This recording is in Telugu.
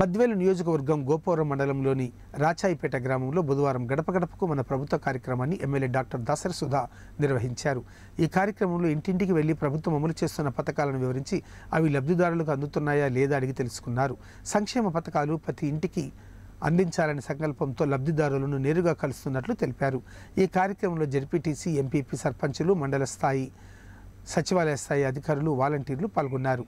బద్వేలు నియోజకవర్గం గోపవరం మండలంలోని రాచాయిపేట గ్రామంలో బుధవారం గడప గడపకు మన ప్రభుత్వ కార్యక్రమాన్ని ఎమ్మెల్యే డాక్టర్ దాసరి సుధా నిర్వహించారు ఈ కార్యక్రమంలో ఇంటింటికి వెళ్లి ప్రభుత్వం అమలు చేస్తున్న పథకాలను వివరించి అవి లబ్ధిదారులకు అందుతున్నాయా లేదా అడిగి తెలుసుకున్నారు సంక్షేమ పథకాలు ప్రతి ఇంటికి అందించాలనే సంకల్పంతో లబ్ధిదారులను నేరుగా కలుస్తున్నట్లు తెలిపారు ఈ కార్యక్రమంలో జెడ్పీటీసీ ఎంపీపీ సర్పంచులు మండల స్థాయి సచివాలయ స్థాయి అధికారులు వాలంటీర్లు పాల్గొన్నారు